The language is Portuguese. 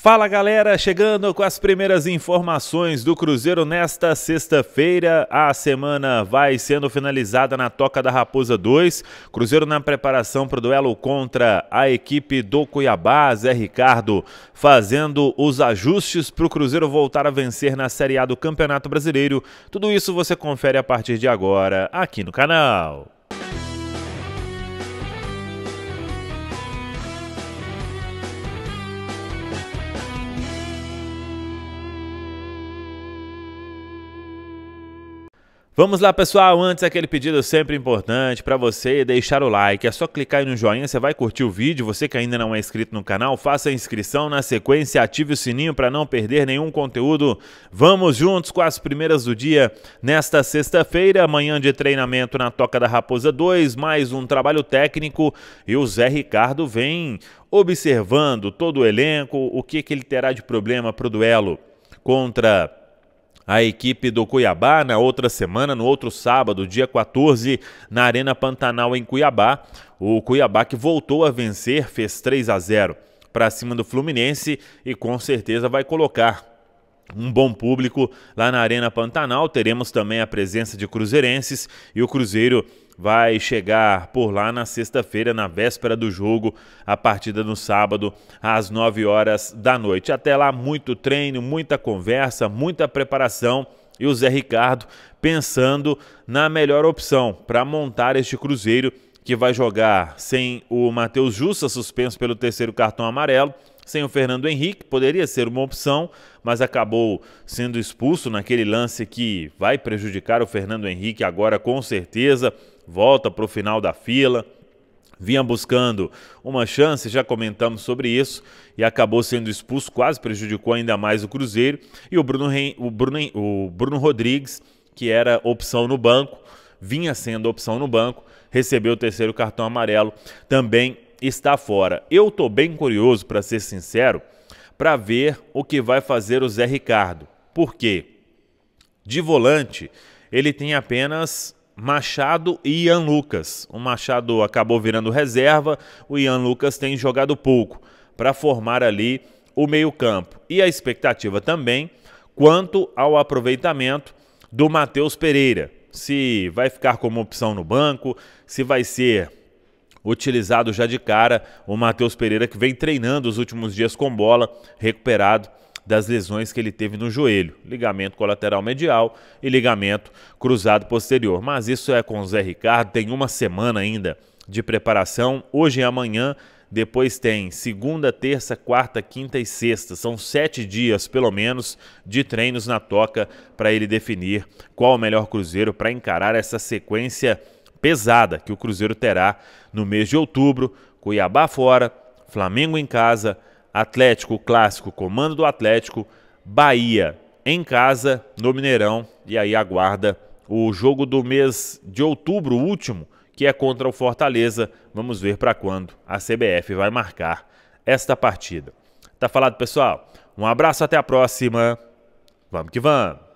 Fala galera, chegando com as primeiras informações do Cruzeiro nesta sexta-feira. A semana vai sendo finalizada na Toca da Raposa 2. Cruzeiro na preparação para o duelo contra a equipe do Cuiabá, Zé Ricardo, fazendo os ajustes para o Cruzeiro voltar a vencer na Série A do Campeonato Brasileiro. Tudo isso você confere a partir de agora aqui no canal. Vamos lá, pessoal. Antes, aquele pedido sempre importante para você deixar o like. É só clicar aí no joinha, você vai curtir o vídeo. Você que ainda não é inscrito no canal, faça a inscrição na sequência, ative o sininho para não perder nenhum conteúdo. Vamos juntos com as primeiras do dia nesta sexta-feira. Amanhã de treinamento na Toca da Raposa 2, mais um trabalho técnico. E o Zé Ricardo vem observando todo o elenco, o que, que ele terá de problema para o duelo contra a equipe do Cuiabá na outra semana, no outro sábado, dia 14, na Arena Pantanal em Cuiabá. O Cuiabá que voltou a vencer, fez 3 a 0 para cima do Fluminense e com certeza vai colocar um bom público lá na Arena Pantanal. Teremos também a presença de cruzeirenses e o Cruzeiro vai chegar por lá na sexta-feira, na véspera do jogo, a partida no sábado, às 9 horas da noite. Até lá, muito treino, muita conversa, muita preparação e o Zé Ricardo pensando na melhor opção para montar este Cruzeiro que vai jogar sem o Matheus Justa suspenso pelo terceiro cartão amarelo, sem o Fernando Henrique, poderia ser uma opção, mas acabou sendo expulso naquele lance que vai prejudicar o Fernando Henrique agora com certeza, volta para o final da fila. Vinha buscando uma chance, já comentamos sobre isso, e acabou sendo expulso, quase prejudicou ainda mais o Cruzeiro. E o Bruno, o Bruno, o Bruno Rodrigues, que era opção no banco, vinha sendo opção no banco, recebeu o terceiro cartão amarelo, também está fora. Eu estou bem curioso, para ser sincero, para ver o que vai fazer o Zé Ricardo. Por quê? De volante, ele tem apenas Machado e Ian Lucas. O Machado acabou virando reserva, o Ian Lucas tem jogado pouco para formar ali o meio-campo. E a expectativa também quanto ao aproveitamento do Matheus Pereira se vai ficar como opção no banco, se vai ser utilizado já de cara o Matheus Pereira, que vem treinando os últimos dias com bola, recuperado das lesões que ele teve no joelho, ligamento colateral medial e ligamento cruzado posterior. Mas isso é com o Zé Ricardo, tem uma semana ainda de preparação, hoje e amanhã depois tem segunda, terça, quarta, quinta e sexta. São sete dias, pelo menos, de treinos na toca para ele definir qual o melhor Cruzeiro para encarar essa sequência pesada que o Cruzeiro terá no mês de outubro. Cuiabá fora, Flamengo em casa, Atlético Clássico, comando do Atlético, Bahia em casa, no Mineirão, e aí aguarda o jogo do mês de outubro, último, que é contra o Fortaleza. Vamos ver para quando a CBF vai marcar esta partida. Tá falado, pessoal? Um abraço, até a próxima. Vamos que vamos!